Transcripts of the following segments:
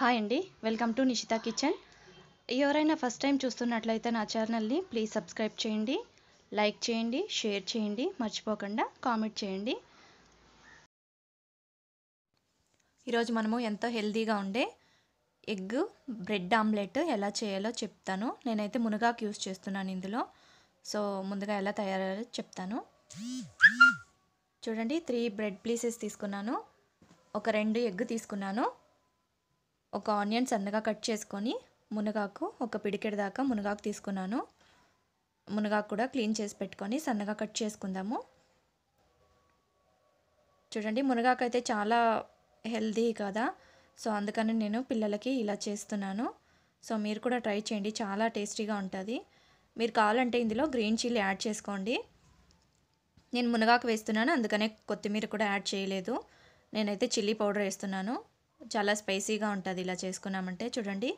hi అండి welcome to Nishitha kitchen ఎవరైనా first time చూస్తున్నట్లయితే నా ఛానల్ని ప్లీజ్ సబ్స్క్రైబ్ చేయండి లైక్ చేయండి షేర్ చేయండి మర్చిపోకుండా కామెంట్ చేయండి ఈరోజు మనము ఎంతో హెల్తీగా ఉండే ఎగ్ బ్రెడ్ ఆమ్లెట్ ఎలా చేయాలో చెప్తాను నేనైతే మునగాకు యూస్ చేస్తున్నాను ఇందులో సో ముందుగా ఎలా తయారయ్యాలో చెప్తాను చూడండి త్రీ బ్రెడ్ ప్లీసెస్ తీసుకున్నాను ఒక రెండు ఎగ్ తీసుకున్నాను ఒక ఆనియన్ సన్నగా కట్ చేసుకొని మునగాకు ఒక పిడికెడు దాకా మునగాకు తీసుకున్నాను మునగాకు కూడా క్లీన్ చేసి పెట్టుకొని సన్నగా కట్ చేసుకుందాము చూడండి మునగాకు అయితే చాలా హెల్దీ కదా సో అందుకని నేను పిల్లలకి ఇలా చేస్తున్నాను సో మీరు కూడా ట్రై చేయండి చాలా టేస్టీగా ఉంటుంది మీరు కావాలంటే ఇందులో గ్రీన్ చిల్లీ యాడ్ చేసుకోండి నేను మునగాకు వేస్తున్నాను అందుకనే కొత్తిమీర కూడా యాడ్ చేయలేదు నేనైతే చిల్లీ పౌడర్ వేస్తున్నాను చాలా స్పైసీగా ఉంటుంది ఇలా చేసుకున్నామంటే చూడండి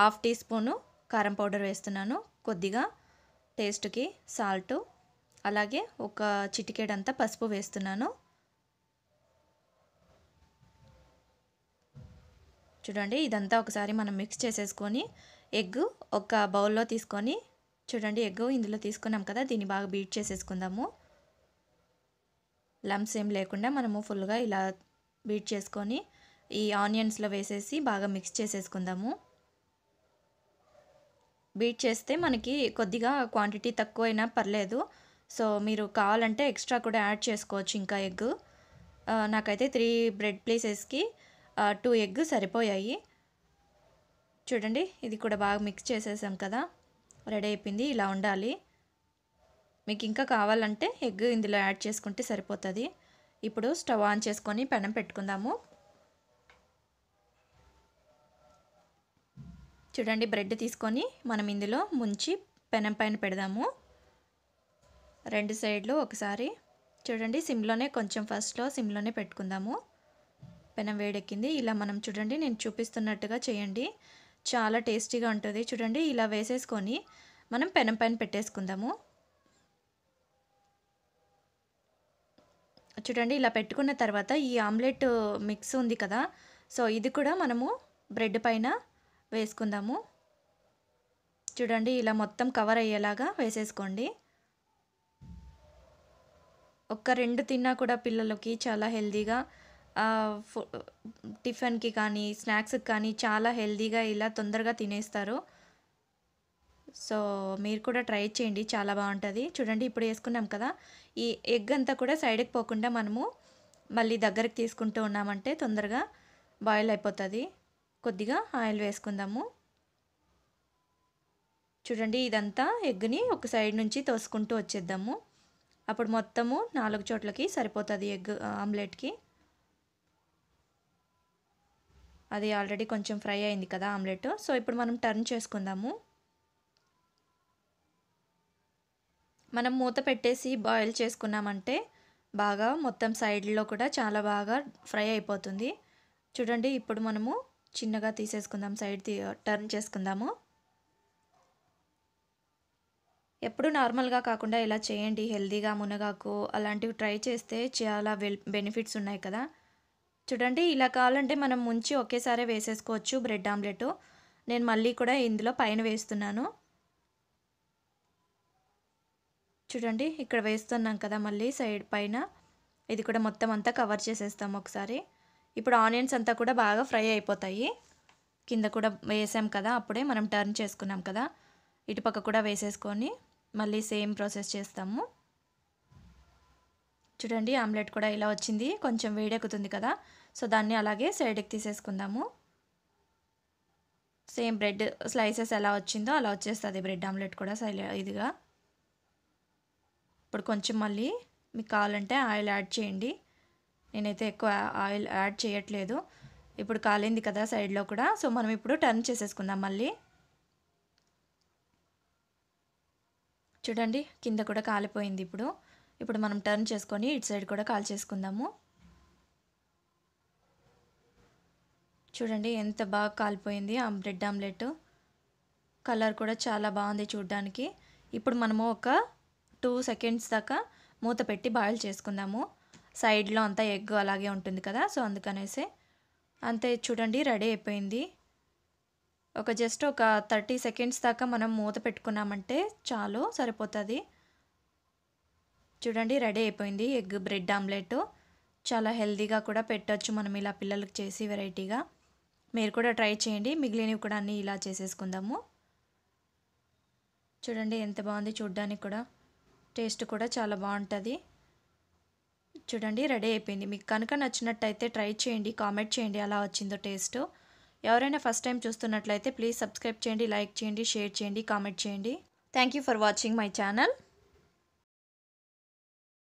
హాఫ్ టీ స్పూను కారం పౌడర్ వేస్తున్నాను కొద్దిగా టేస్ట్కి సాల్టు అలాగే ఒక చిటికేడంతా పసుపు వేస్తున్నాను చూడండి ఇదంతా ఒకసారి మనం మిక్స్ చేసేసుకొని ఎగ్ ఒక బౌల్లో తీసుకొని చూడండి ఎగ్ ఇందులో తీసుకున్నాం కదా దీన్ని బాగా బీట్ చేసేసుకుందాము లమ్స్ ఏం లేకుండా మనము ఫుల్గా ఇలా బీట్ చేసుకొని ఈ ఆనియన్స్లో వేసేసి బాగా మిక్స్ చేసేసుకుందాము బీట్ చేస్తే మనకి కొద్దిగా క్వాంటిటీ తక్కువైనా పర్లేదు సో మీరు కావాలంటే ఎక్స్ట్రా కూడా యాడ్ చేసుకోవచ్చు ఇంకా ఎగ్ నాకైతే త్రీ బ్రెడ్ ప్లేసెస్కి టూ ఎగ్ సరిపోయాయి చూడండి ఇది కూడా బాగా మిక్స్ చేసేసాం కదా రెడీ అయిపోయింది ఇలా ఉండాలి మీకు ఇంకా కావాలంటే ఎగ్ ఇందులో యాడ్ చేసుకుంటే సరిపోతుంది ఇప్పుడు స్టవ్ ఆన్ చేసుకొని పెనం పెట్టుకుందాము చూడండి బ్రెడ్ తీసుకొని మనం ఇందులో ముంచి పెనం పైన పెడదాము రెండు సైడ్లు ఒకసారి చూడండి సిమ్లోనే కొంచెం ఫస్ట్లో సిమ్లోనే పెట్టుకుందాము పెనం వేడెక్కింది ఇలా మనం చూడండి నేను చూపిస్తున్నట్టుగా చేయండి చాలా టేస్టీగా ఉంటుంది చూడండి ఇలా వేసేసుకొని మనం పెనం పైన పెట్టేసుకుందాము చూడండి ఇలా పెట్టుకున్న తర్వాత ఈ ఆమ్లెట్ మిక్స్ ఉంది కదా సో ఇది కూడా మనము బ్రెడ్ పైన వేసుకుందాము చూడండి ఇలా మొత్తం కవర్ అయ్యేలాగా వేసేసుకోండి ఒక్క రెండు తిన్నా కూడా పిల్లలకి చాలా హెల్దీగా టిఫిన్కి కానీ స్నాక్స్కి కానీ చాలా హెల్దీగా ఇలా తొందరగా తినేస్తారు సో మీరు కూడా ట్రై చేయండి చాలా బాగుంటుంది చూడండి ఇప్పుడు వేసుకున్నాం కదా ఈ ఎగ్ అంతా కూడా సైడ్కి పోకుండా మనము మళ్ళీ దగ్గరికి తీసుకుంటూ ఉన్నామంటే తొందరగా బాయిల్ అయిపోతుంది కొద్దిగా ఆయిల్ వేసుకుందాము చూడండి ఇదంతా ఎగ్ని ఒక సైడ్ నుంచి తోసుకుంటూ వచ్చేద్దాము అప్పుడు మొత్తము నాలుగు చోట్లకి సరిపోతుంది ఎగ్ ఆమ్లెట్కి అది ఆల్రెడీ కొంచెం ఫ్రై అయింది కదా ఆమ్లెట్ సో ఇప్పుడు మనం టర్న్ చేసుకుందాము మనం మూత పెట్టేసి బాయిల్ చేసుకున్నామంటే బాగా మొత్తం సైడ్లో కూడా చాలా బాగా ఫ్రై అయిపోతుంది చూడండి ఇప్పుడు మనము చిన్నగా తీసేసుకుందాం సైడ్ టర్న్ చేసుకుందాము ఎప్పుడు నార్మల్గా కాకుండా ఇలా చేయండి హెల్దీగా మునగాకు అలాంటివి ట్రై చేస్తే చాలా బెనిఫిట్స్ ఉన్నాయి కదా చూడండి ఇలా కావాలంటే మనం ముంచి ఒకేసారి వేసేసుకోవచ్చు బ్రెడ్ ఆమ్లెట్ నేను మళ్ళీ కూడా ఇందులో పైన వేస్తున్నాను చూడండి ఇక్కడ వేస్తున్నాం కదా మళ్ళీ సైడ్ పైన ఇది కూడా మొత్తం అంతా కవర్ చేసేస్తాం ఒకసారి ఇప్పుడు ఆనియన్స్ అంతా కూడా బాగా ఫ్రై అయిపోతాయి కింద కూడా వేసాం కదా అప్పుడే మనం టర్న్ చేసుకున్నాం కదా ఇటుపక్క కూడా వేసేసుకొని మళ్ళీ సేమ్ ప్రాసెస్ చేస్తాము చూడండి ఆమ్లెట్ కూడా ఇలా వచ్చింది కొంచెం వేడెక్కుతుంది కదా సో దాన్ని అలాగే సైడ్కి తీసేసుకుందాము సేమ్ బ్రెడ్ స్లైసెస్ ఎలా వచ్చిందో అలా వచ్చేస్తుంది బ్రెడ్ ఆమ్లెట్ కూడా సైల ఇదిగా ఇప్పుడు కొంచెం మళ్ళీ మీకు కావాలంటే ఆయిల్ యాడ్ చేయండి నేనైతే ఎక్కువ ఆయిల్ యాడ్ చేయట్లేదు ఇప్పుడు కాలింది కదా సైడ్లో కూడా సో మనం ఇప్పుడు టర్న్ చేసేసుకుందాం మళ్ళీ చూడండి కింద కూడా కాలిపోయింది ఇప్పుడు ఇప్పుడు మనం టర్న్ చేసుకొని ఇటు సైడ్ కూడా కాల్ చేసుకుందాము చూడండి ఎంత బాగా కాలిపోయింది ఆ బ్రెడ్ ఆమ్లెట్ కలర్ కూడా చాలా బాగుంది చూడడానికి ఇప్పుడు మనము ఒక టూ సెకండ్స్ దాకా మూత పెట్టి బాయిల్ చేసుకుందాము సైడ్లో అంతా ఎగ్ అలాగే ఉంటుంది కదా సో అందుకనేసి అంతే చూడండి రెడీ అయిపోయింది ఒక జస్ట్ ఒక థర్టీ సెకండ్స్ దాకా మనం మూత పెట్టుకున్నామంటే చాలు సరిపోతుంది చూడండి రెడీ అయిపోయింది ఎగ్ బ్రెడ్ ఆమ్లెట్ చాలా హెల్తీగా కూడా పెట్టచ్చు మనం ఇలా పిల్లలకు చేసి వెరైటీగా మీరు కూడా ట్రై చేయండి మిగిలినవి కూడా అన్నీ ఇలా చేసేసుకుందాము చూడండి ఎంత బాగుంది చూడ్డానికి కూడా టేస్ట్ కూడా చాలా బాగుంటుంది చూడండి రెడీ అయిపోయింది మీకు కనుక నచ్చినట్టయితే ట్రై చేయండి కామెంట్ చేయండి అలా వచ్చిందో టేస్ట్ ఎవరైనా ఫస్ట్ టైం చూస్తున్నట్లయితే ప్లీజ్ సబ్స్క్రైబ్ చేయండి లైక్ చేయండి షేర్ చేయండి కామెంట్ చేయండి thank for watching my channel